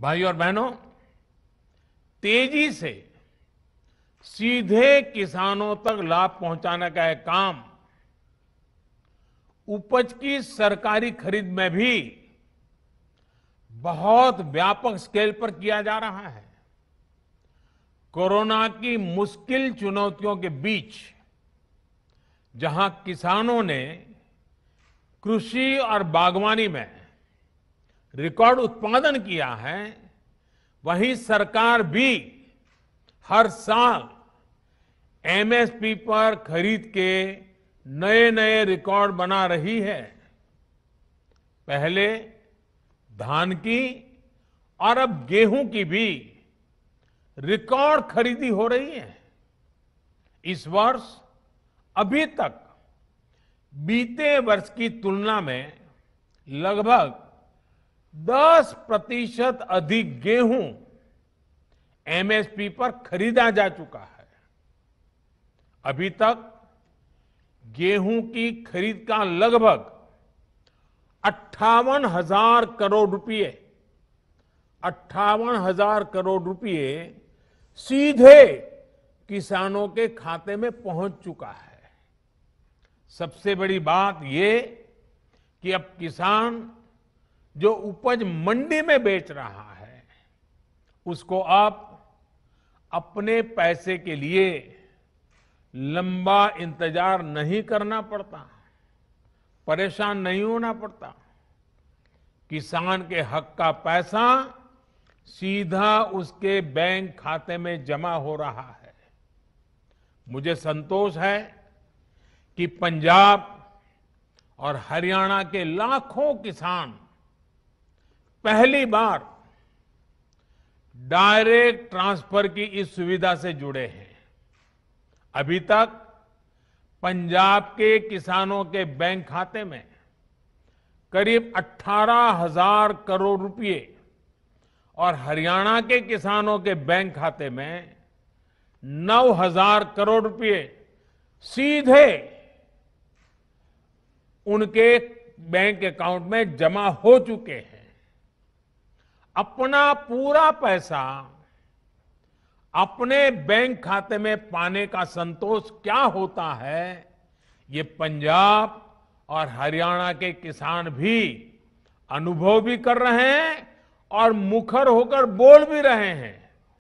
भाई और बहनों तेजी से सीधे किसानों तक लाभ पहुंचाने का एक काम उपज की सरकारी खरीद में भी बहुत व्यापक स्केल पर किया जा रहा है कोरोना की मुश्किल चुनौतियों के बीच जहां किसानों ने कृषि और बागवानी में रिकॉर्ड उत्पादन किया है वहीं सरकार भी हर साल एमएसपी पर खरीद के नए नए रिकॉर्ड बना रही है पहले धान की और अब गेहूं की भी रिकॉर्ड खरीदी हो रही है इस वर्ष अभी तक बीते वर्ष की तुलना में लगभग 10 प्रतिशत अधिक गेहूं एमएसपी पर खरीदा जा चुका है अभी तक गेहूं की खरीद का लगभग अट्ठावन हजार करोड़ रुपए अट्ठावन हजार करोड़ रुपए सीधे किसानों के खाते में पहुंच चुका है सबसे बड़ी बात यह कि अब किसान जो उपज मंडी में बेच रहा है उसको आप अपने पैसे के लिए लंबा इंतजार नहीं करना पड़ता परेशान नहीं होना पड़ता किसान के हक का पैसा सीधा उसके बैंक खाते में जमा हो रहा है मुझे संतोष है कि पंजाब और हरियाणा के लाखों किसान पहली बार डायरेक्ट ट्रांसफर की इस सुविधा से जुड़े हैं अभी तक पंजाब के किसानों के बैंक खाते में करीब अट्ठारह हजार करोड़ रुपए और हरियाणा के किसानों के बैंक खाते में नौ हजार करोड़ रुपए सीधे उनके बैंक अकाउंट में जमा हो चुके हैं अपना पूरा पैसा अपने बैंक खाते में पाने का संतोष क्या होता है ये पंजाब और हरियाणा के किसान भी अनुभव भी कर रहे हैं और मुखर होकर बोल भी रहे हैं